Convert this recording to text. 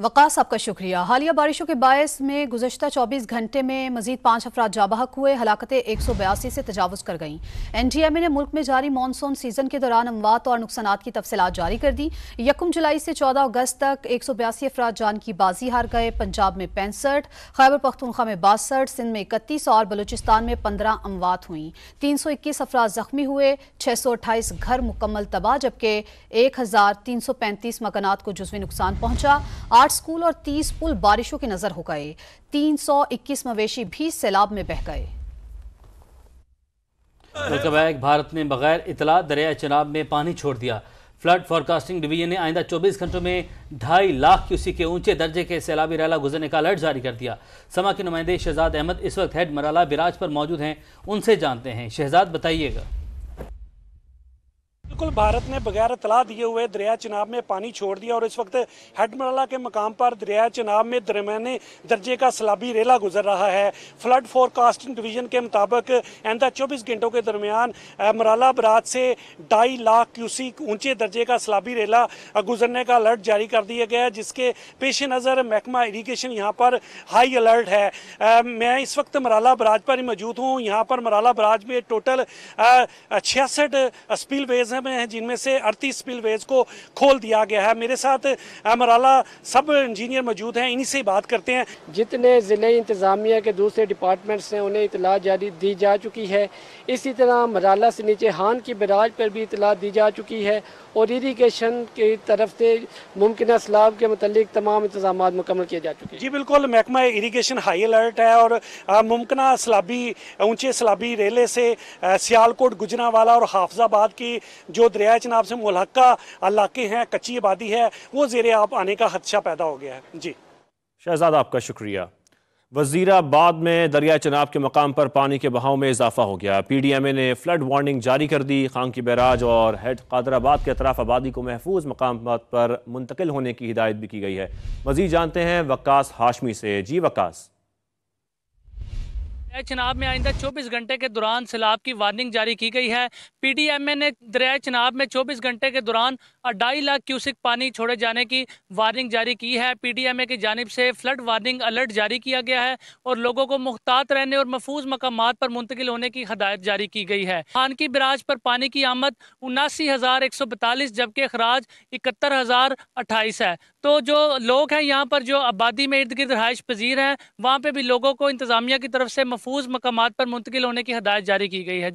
वकास आपका शुक्रिया हालिया बारिशों के बायस में गुजशत 24 घंटे में मजीद पांच अफराद जाबहक हुए हलाकतें एक सौ बयासी से तजावज़ कर गईं एन डी एम ए ने मुल्क में जारी मानसून सीजन के दौरान अमवात और नुकसान की तफसलत जारी कर दी यकम जुलाई से चौदह अगस्त तक एक सौ बयासी अफराद जान की बाजी हार गए पंजाब में पैंसठ खैबर पख्तनख्वा में बासठ सिंध में इकतीस और बलूचिस्तान में पंद्रह अमवात हुई तीन सौ इक्कीस अफराज जख्मी हुए छः सौ अट्ठाईस घर मुकम्मल तबाह जबकि एक हज़ार तीन सौ पैंतीस मकानात को जजवी नुकसान पहुँचा आठ स्कूल और तीस पुल बारिशों की नजर हो गए इक्कीस मवेशी भी सैलाब में बह गए भारत ने बगैर इतला दरिया चनाब में पानी छोड़ दिया फ्लड फॉरकास्टिंग डिवीजन ने आइंदा 24 घंटों में ढाई लाख क्यूसी के ऊंचे दर्जे के सैलाबी रैला गुजरने का अलर्ट जारी कर दिया समा के नुमाइंदे शहजाद अहमद इस वक्त हेड मराला बिराज पर मौजूद हैं उनसे जानते हैं शहजाद बताइएगा बिल्कुल भारत ने बगैर इतला दिए हुए दरिया चिनाब में पानी छोड़ दिया और इस वक्त हेडमरला के मकाम पर दरिया चिनाब में दरमियाने दर्जे का सलाबी रेला गुजर रहा है फ्लड फोरकास्टिंग डिवीजन के मुताबिक आंदा चौबीस घंटों के दरमियान मराला बरात से ढाई लाख क्यूसिक ऊंचे दर्जे का सलाबी रेला गुजरने का अलर्ट जारी कर दिया गया है जिसके पेश नज़र महकमा इरीगेशन यहाँ पर हाई अलर्ट है मैं इस वक्त मराला बराज पर ही मौजूद हूँ यहाँ पर मराला बराज में टोटल छियासठ स्पील वेज हैं में हैं जिनमें से अड़तीस स्पिल को खोल दिया गया है मेरे साथ अमराला सब इंजीनियर मौजूद हैं इन्हीं से बात करते हैं जितने ज़िले इंतज़ामिया के दूसरे डिपार्टमेंट्स हैं उन्हें इतला जारी दी जा चुकी है इसी तरह अमराला से नीचे हान की बराज पर भी इतला दी जा चुकी है और इरीगेशन की तरफ से मुमकिन सलाब के मतलब तमाम इंतजाम मुकम्मल किए जा चुके हैं जी बिल्कुल महकमा इरीगेशन हाई अलर्ट है और मुमकिन सलाबी ऊंचे सलाबी रेले से सियालकोट गुजरावाला और हाफजाबाद की जो दरिया चनाब से मुलहका इलाके हैं कच्ची आबादी है वो जेरे आप आने का खदशा पैदा हो गया है जी शहजाद आपका शुक्रिया वजीराबाद में दरिया चनाब के मकाम पर पानी के बहाव में इजाफा हो गया पी डी एम ए ने फ्लड वार्निंग जारी कर दी खां की बैराज और हेड कादराबाद के अतराफ आबादी को महफूज मकाम पर मुंतकिल होने की हिदायत भी की गई है मजीद जानते हैं वक्स हाशमी से जी वक्स चनाब में आइंदा 24 घंटे के दौरान सैलाब की वार्निंग जारी की गई है पीडीएमए ने दरिया चनाब में 24 घंटे के दौरान अढ़ाई लाख क्यूसिक पानी छोड़े जाने की वार्निंग जारी की है पीडीएमए की जानब से फ्लड वार्निंग अलर्ट जारी किया गया है और लोगों को मुख्तात रहने और महफूज मकाम पर मुंतकिल होने की हदायत जारी की गई है खान की बराज पर पानी की आमद उनासी जबकि अखराज इकहत्तर है तो जो लोग हैं यहाँ पर जो आबादी में इर्द गिर्द रहायश पजीर हैं वहाँ पर भी लोगों को इंतजामिया की तरफ से महफूज मकाम पर मुंतकिल होने की हदायत जारी की गई है